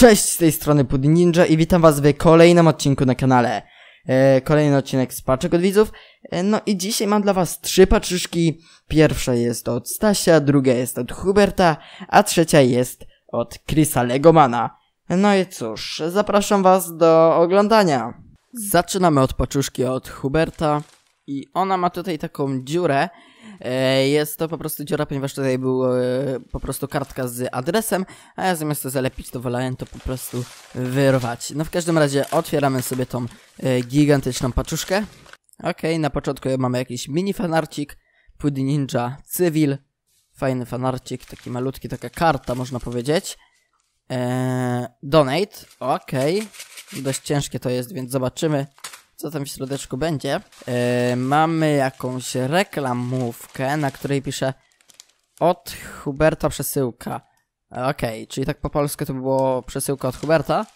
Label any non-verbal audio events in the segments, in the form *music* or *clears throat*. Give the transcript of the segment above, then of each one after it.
Cześć, z tej strony Pudy Ninja i witam was w kolejnym odcinku na kanale. E, kolejny odcinek z paczek od widzów. E, no i dzisiaj mam dla was trzy paczyszki. Pierwsza jest od Stasia, druga jest od Huberta, a trzecia jest od Chrisa Legomana. No i cóż, zapraszam was do oglądania. Zaczynamy od paczuszki od Huberta. I ona ma tutaj taką dziurę. E, jest to po prostu dziura, ponieważ tutaj była e, po prostu kartka z adresem, a ja zamiast to zalepić, to wolałem to po prostu wyrwać. No w każdym razie otwieramy sobie tą e, gigantyczną paczuszkę. Ok, na początku mamy jakiś mini fanarcik, pudding Ninja Cywil, fajny fanarcik, taki malutki, taka karta można powiedzieć. Eee, donate, ok, dość ciężkie to jest, więc zobaczymy co tam w środeczku będzie. Yy, mamy jakąś reklamówkę, na której pisze od Huberta przesyłka. Okej, okay, czyli tak po polsku to było przesyłka od Huberta.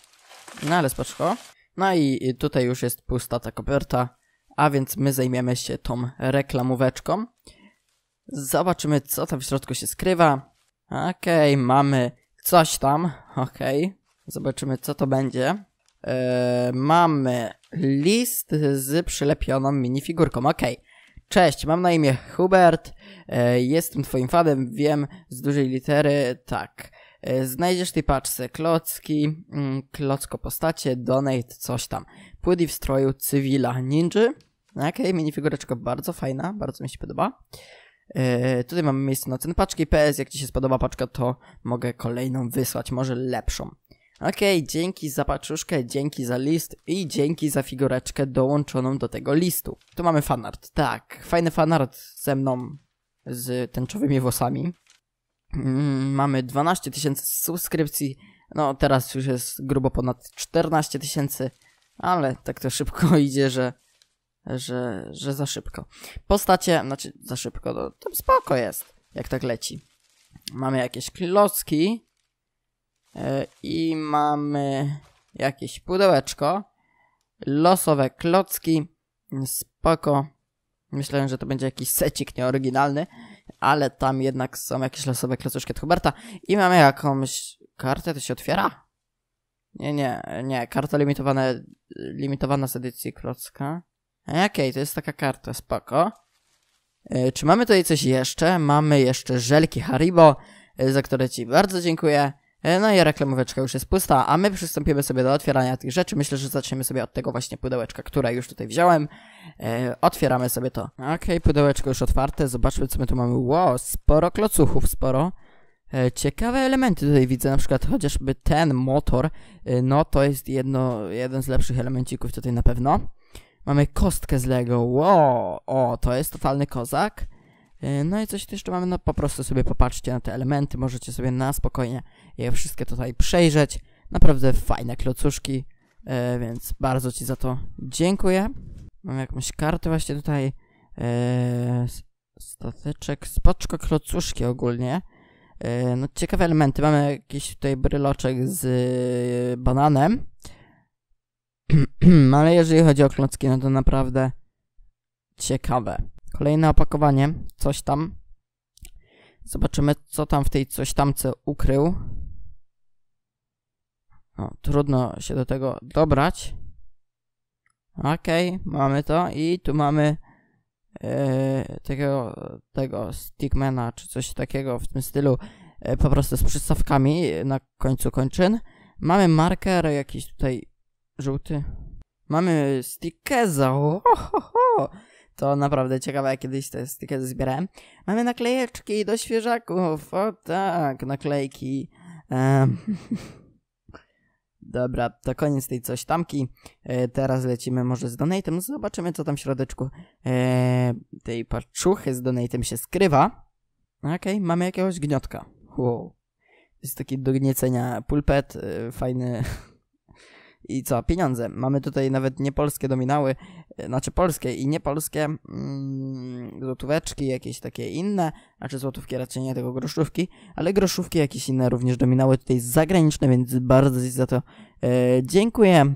No ale spoczko. No i, tutaj już jest pusta ta koperta, a więc my zajmiemy się tą reklamóweczką. Zobaczymy, co tam w środku się skrywa. Okej, okay, mamy coś tam. Okej, okay. zobaczymy, co to będzie. Yy, mamy list z przylepioną minifigurką. Okej. Okay. Cześć, mam na imię Hubert, e, jestem twoim fanem, wiem, z dużej litery, tak. E, znajdziesz w tej paczce klocki, mm, klocko postacie, donate, coś tam. Płyty w stroju cywila ninja. Okej, okay, minifigureczka bardzo fajna, bardzo mi się podoba. E, tutaj mamy miejsce na ten paczki PS, jak ci się spodoba paczka, to mogę kolejną wysłać, może lepszą. Okej, okay, dzięki za paczuszkę, dzięki za list i dzięki za figureczkę dołączoną do tego listu. Tu mamy fanart, tak, fajny fanart ze mną z tęczowymi włosami. Mm, mamy 12 tysięcy subskrypcji, no teraz już jest grubo ponad 14 tysięcy, ale tak to szybko *laughs* idzie, że, że, że za szybko. Postacie, znaczy za szybko, to, no, to spoko jest, jak tak leci. Mamy jakieś klocki, E, I mamy jakieś pudełeczko. Losowe klocki. Spoko. Myślałem, że to będzie jakiś secik nieoryginalny, ale tam jednak są jakieś losowe klocuszki od Huberta. I mamy jakąś kartę, to się otwiera? Nie, nie, nie, karta limitowana, limitowana z edycji klocka. E, okej, okay, to jest taka karta, spoko. E, czy mamy tutaj coś jeszcze? Mamy jeszcze żelki Haribo, za które ci bardzo dziękuję. E, no i reklamóweczka już jest pusta, a my przystąpimy sobie do otwierania tych rzeczy. Myślę, że zaczniemy sobie od tego właśnie pudełeczka, które już tutaj wziąłem. E, otwieramy sobie to. Okej, okay, pudełeczko już otwarte. Zobaczmy, co my tu mamy. Wow, sporo klocuchów, sporo. E, ciekawe elementy tutaj widzę, na przykład chociażby ten motor, e, no to jest jedno, jeden z lepszych elemencików tutaj na pewno. Mamy kostkę z Lego, wow, o, to jest totalny kozak. E, no i coś jeszcze mamy, no po prostu sobie popatrzcie na te elementy, możecie sobie na spokojnie je wszystkie tutaj przejrzeć. Naprawdę fajne klocuszki, e, więc bardzo Ci za to dziękuję. Mam jakąś kartę właśnie tutaj, e, stateczek, spoczko klocuszki ogólnie. No ciekawe elementy, mamy jakiś tutaj bryloczek z bananem. *clears throat* Ale jeżeli chodzi o klocki, no to naprawdę ciekawe. Kolejne opakowanie, coś tam. Zobaczymy, co tam w tej coś tamce ukrył. trudno się do tego dobrać. Okej, okay, mamy to i tu mamy yy, takiego tego stickmana, czy coś takiego w tym stylu, yy, po prostu z przystawkami na końcu kończyn. Mamy marker jakiś tutaj żółty. Mamy stickerza, ohoho! To naprawdę ciekawe, jak kiedyś te stikery zbierałem. Mamy naklejeczki do świeżaków, o tak, naklejki. Um. *laughs* Dobra, to koniec tej coś tamki. E, teraz lecimy może z donatem. Zobaczymy, co tam w środeczku e, tej paczuchy z donatem się skrywa. Okej, okay, mamy jakiegoś gniotka. Wow. Jest taki do gniecenia pulpet, e, fajny *laughs* I co, pieniądze. Mamy tutaj nawet niepolskie dominały, e, znaczy polskie i niepolskie mm, złotóweczki, jakieś takie inne, znaczy złotówki raczej nie, tego groszówki, ale groszówki jakieś inne również dominały tutaj zagraniczne, więc bardzo Ci za to e, dziękuję.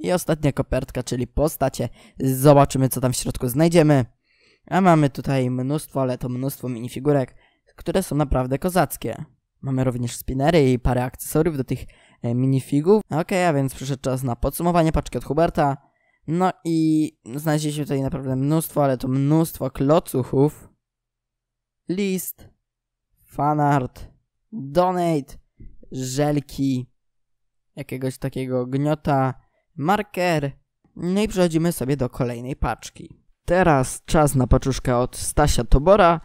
I ostatnia kopertka, czyli postacie. Zobaczymy, co tam w środku znajdziemy. A mamy tutaj mnóstwo, ale to mnóstwo minifigurek, które są naprawdę kozackie. Mamy również spinery i parę akcesoriów do tych E, minifigów. Okej, okay, a więc przyszedł czas na podsumowanie paczki od Huberta. No i znaleźliśmy tutaj naprawdę mnóstwo, ale to mnóstwo klocuchów. List, fanart, donate, żelki, jakiegoś takiego gniota, marker. No i przechodzimy sobie do kolejnej paczki. Teraz czas na paczuszkę od Stasia Tobora,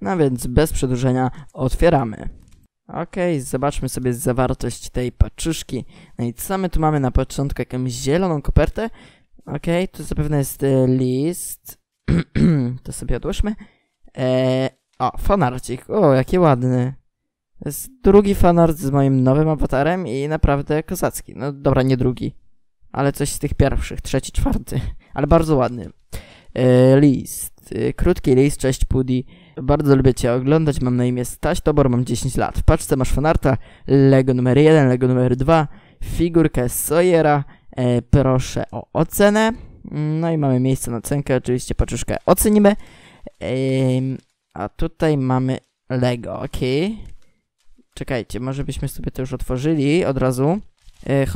no więc bez przedłużenia otwieramy. Okej, okay, zobaczmy sobie zawartość tej paczuszki. No i co my tu mamy na początku? Jakąś zieloną kopertę? Okej, okay, tu zapewne jest e, list. *clears throat* to sobie odłóżmy. E, o, fanarcik. O, jaki ładny. To jest drugi fanart z moim nowym awatarem i naprawdę kozacki. No dobra, nie drugi. Ale coś z tych pierwszych, trzeci, czwarty. Ale bardzo ładny. E, list. Y, krótki list, cześć Pudi. Bardzo lubię Cię oglądać, mam na imię Staś Tobor, mam 10 lat. W paczce masz fanarta, Lego numer 1, Lego numer 2, figurkę sojera e, proszę o ocenę. No i mamy miejsce na cenkę, oczywiście paczuszkę ocenimy. a tutaj mamy Lego, ok. Czekajcie, może byśmy sobie to już otworzyli od razu. E,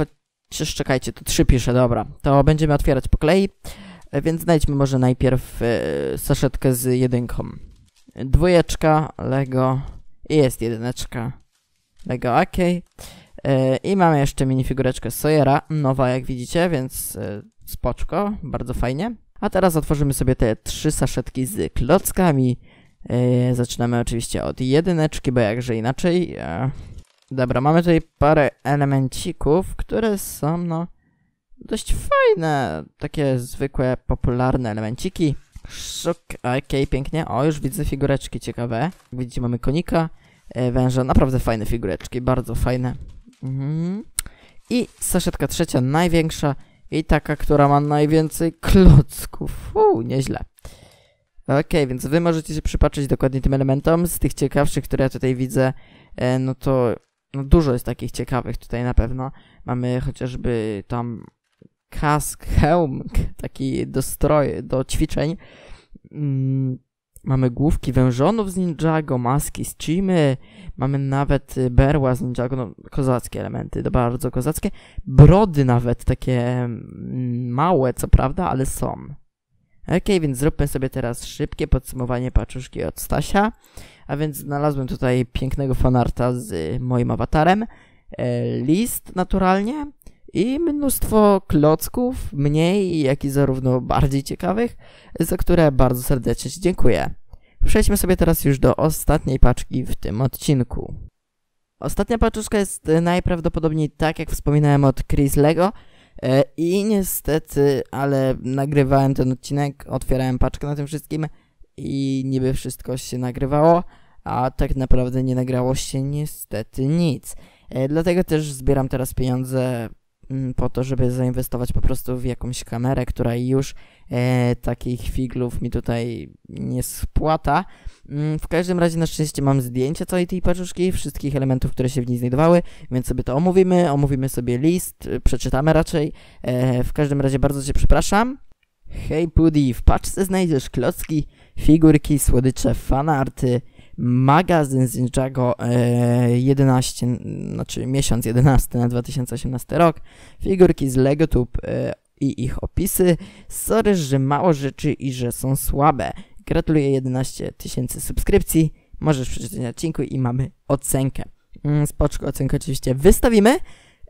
chociaż czekajcie, to trzy pisze, dobra. To będziemy otwierać po kolei. E, więc znajdźmy może najpierw e, saszetkę z jedynką. Dwójeczka, Lego. I jest jedyneczka. Lego, ok. E, I mamy jeszcze minifigureczkę Sojera, nowa jak widzicie, więc e, spoczko, bardzo fajnie. A teraz otworzymy sobie te trzy saszetki z klockami. E, zaczynamy oczywiście od jedyneczki, bo jakże inaczej. E, dobra, mamy tutaj parę elemencików, które są, no dość fajne, takie zwykłe, popularne elemenciki. Szok, okej, okay, pięknie. O, już widzę figureczki ciekawe. Jak widzicie, mamy konika, e, węża, naprawdę fajne figureczki, bardzo fajne. Mhm. I saszetka trzecia, największa i taka, która ma najwięcej klocków. Uuu, nieźle. Okej, okay, więc wy możecie się przypatrzeć dokładnie tym elementom. Z tych ciekawszych, które ja tutaj widzę, e, no to no dużo jest takich ciekawych tutaj na pewno. Mamy chociażby tam kask, hełm, taki dostroj do ćwiczeń. Mm, mamy główki wężonów z Ninjago, maski z Chimy, mamy nawet y, berła z Ninjago, no, kozackie elementy, to bardzo kozackie. Brody nawet, takie mm, małe co prawda, ale są. Okej, okay, więc zróbmy sobie teraz szybkie podsumowanie paczuszki od Stasia. A więc znalazłem tutaj pięknego fanarta z moim awatarem. E, list naturalnie, i mnóstwo klocków, mniej, jak i zarówno bardziej ciekawych, za które bardzo serdecznie Ci dziękuję. Przejdźmy sobie teraz już do ostatniej paczki w tym odcinku. Ostatnia paczuszka jest najprawdopodobniej tak, jak wspominałem od Chris Lego, e, i niestety, ale nagrywałem ten odcinek, otwierałem paczkę na tym wszystkim i niby wszystko się nagrywało, a tak naprawdę nie nagrało się niestety nic. E, dlatego też zbieram teraz pieniądze Mm, po to, żeby zainwestować po prostu w jakąś kamerę, która już e, takich figlów mi tutaj nie spłata. Mm, w każdym razie na szczęście mam zdjęcie całej tej paczuszki, wszystkich elementów, które się w niej znajdowały, więc sobie to omówimy, omówimy sobie list, y, przeczytamy raczej. E, w każdym razie bardzo Cię przepraszam. Hej Pudi, w paczce znajdziesz klocki, figurki, słodycze, fanarty, magazyn z Ninjago 11, e, znaczy miesiąc 11 na 2018 rok, figurki z LegoTube e, i ich opisy. Sorry, że mało rzeczy i że są słabe. Gratuluję 11 tysięcy subskrypcji. Możesz przeczytać na odcinku i mamy ocenkę. Mm, spoczko ocenkę oczywiście wystawimy.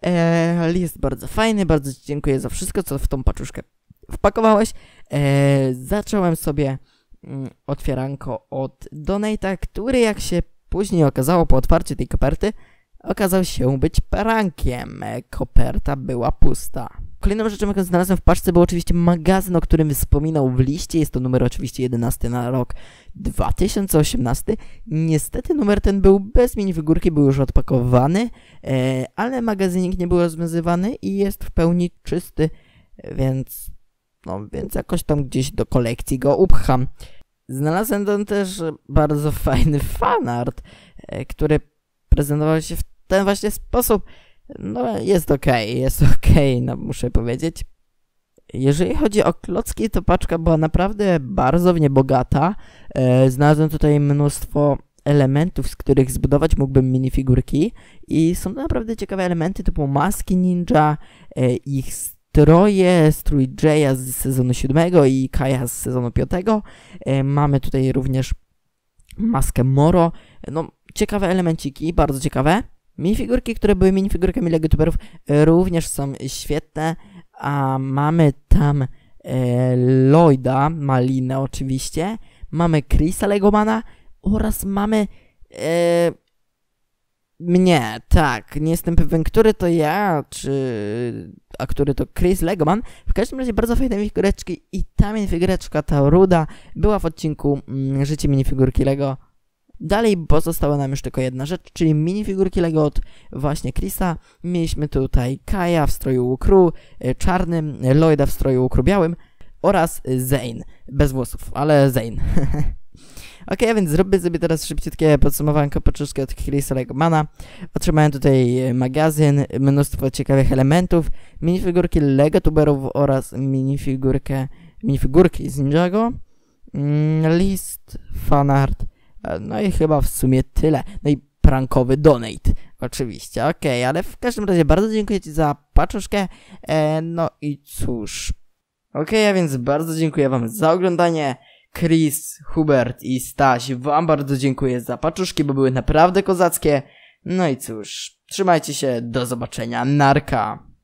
Eee, list bardzo fajny, bardzo Ci dziękuję za wszystko, co w tą paczuszkę wpakowałeś. Eee, zacząłem sobie Mm, otwieranko od Donata, który jak się później okazało po otwarciu tej koperty, okazał się być prankiem. Koperta była pusta. Kolejną rzeczą, jaką znalazłem w paczce, był oczywiście magazyn, o którym wspominał w liście. Jest to numer oczywiście 11 na rok 2018. Niestety numer ten był bez mini figurki, był już odpakowany, e, ale magazynik nie był rozwiązywany i jest w pełni czysty, więc, no, więc jakoś tam gdzieś do kolekcji go upcham. Znalazłem tam też bardzo fajny fanart, e, który prezentował się w ten właśnie sposób. No, jest ok, jest ok, no muszę powiedzieć. Jeżeli chodzi o klocki, to paczka była naprawdę bardzo w nie bogata. E, znalazłem tutaj mnóstwo elementów, z których zbudować mógłbym minifigurki i są to naprawdę ciekawe elementy typu maski ninja, e, ich Troje, strój Jaya z sezonu 7 i Kaja z sezonu 5. E, mamy tutaj również maskę Moro. E, no, ciekawe elemenciki, bardzo ciekawe. Minifigurki, które były minifigurkami LEGO YouTuberów e, również są świetne, a mamy tam e, Lloyda, Malinę oczywiście, mamy Chrisa Legomana oraz mamy e, mnie, tak. Nie jestem pewien, który to ja, czy... a który to Chris Legoman. W każdym razie bardzo fajne minifigureczki i ta minifigureczka, ta ruda, była w odcinku mm, Życie minifigurki Lego. Dalej pozostała nam już tylko jedna rzecz, czyli minifigurki Lego od właśnie Chrisa. Mieliśmy tutaj Kaja w stroju ukru e, czarnym, Lloyda w stroju ukru białym oraz Zane, bez włosów, ale Zane. *laughs* Ok, więc zrobię sobie teraz szybciutkie podsumowanie poczuszki od Chrisa Legmana. Otrzymałem tutaj e, magazyn, mnóstwo ciekawych elementów, minifigurki Lego tuberów oraz minifigurkę, minifigurki z Ninjago, mm, list, fanart, e, no i chyba w sumie tyle. No i prankowy donate. Oczywiście, okej, okay, ale w każdym razie bardzo dziękuję Ci za paczuszkę. E, no i cóż. Okej, okay, a więc bardzo dziękuję Wam za oglądanie. Chris, Hubert i Staś, wam bardzo dziękuję za paczuszki, bo były naprawdę kozackie. No i cóż, trzymajcie się, do zobaczenia, narka!